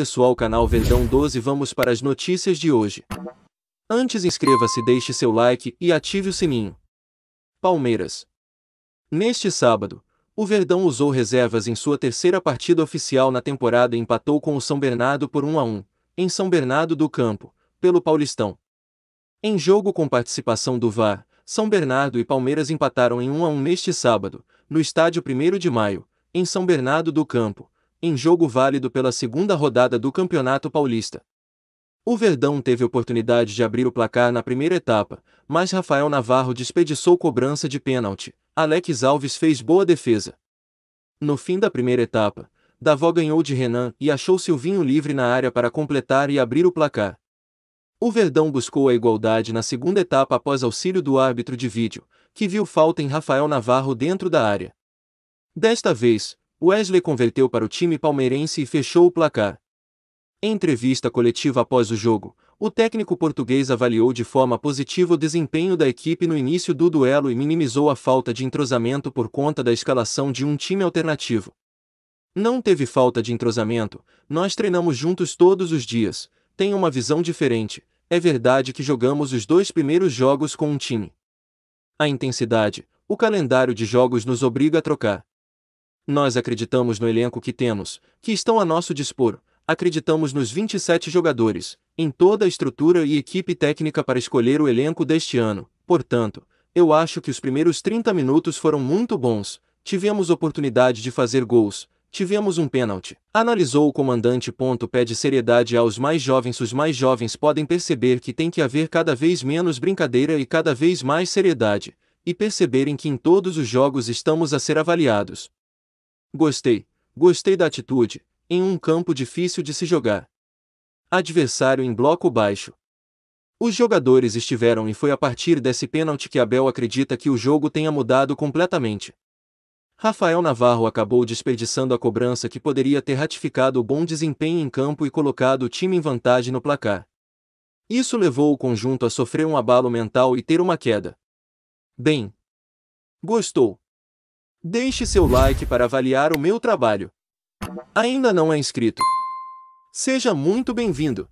pessoal canal Verdão 12 vamos para as notícias de hoje. Antes inscreva-se deixe seu like e ative o sininho. Palmeiras. Neste sábado, o Verdão usou reservas em sua terceira partida oficial na temporada e empatou com o São Bernardo por 1 a 1, em São Bernardo do Campo, pelo Paulistão. Em jogo com participação do VAR, São Bernardo e Palmeiras empataram em 1 a 1 neste sábado, no estádio 1 de maio, em São Bernardo do Campo, em jogo válido pela segunda rodada do Campeonato Paulista. O Verdão teve oportunidade de abrir o placar na primeira etapa, mas Rafael Navarro despediçou cobrança de pênalti. Alex Alves fez boa defesa. No fim da primeira etapa, Davó ganhou de Renan e achou Silvinho livre na área para completar e abrir o placar. O Verdão buscou a igualdade na segunda etapa após auxílio do árbitro de vídeo, que viu falta em Rafael Navarro dentro da área. Desta vez, Wesley converteu para o time palmeirense e fechou o placar. Em entrevista coletiva após o jogo, o técnico português avaliou de forma positiva o desempenho da equipe no início do duelo e minimizou a falta de entrosamento por conta da escalação de um time alternativo. Não teve falta de entrosamento, nós treinamos juntos todos os dias, tem uma visão diferente, é verdade que jogamos os dois primeiros jogos com um time. A intensidade, o calendário de jogos nos obriga a trocar. Nós acreditamos no elenco que temos, que estão a nosso dispor, acreditamos nos 27 jogadores, em toda a estrutura e equipe técnica para escolher o elenco deste ano. Portanto, eu acho que os primeiros 30 minutos foram muito bons. Tivemos oportunidade de fazer gols, tivemos um pênalti. Analisou o comandante. Ponto pede seriedade aos mais jovens. Os mais jovens podem perceber que tem que haver cada vez menos brincadeira e cada vez mais seriedade, e perceberem que em todos os jogos estamos a ser avaliados. Gostei, gostei da atitude, em um campo difícil de se jogar. Adversário em bloco baixo. Os jogadores estiveram e foi a partir desse pênalti que Abel acredita que o jogo tenha mudado completamente. Rafael Navarro acabou desperdiçando a cobrança que poderia ter ratificado o bom desempenho em campo e colocado o time em vantagem no placar. Isso levou o conjunto a sofrer um abalo mental e ter uma queda. Bem, gostou, Deixe seu like para avaliar o meu trabalho. Ainda não é inscrito? Seja muito bem-vindo!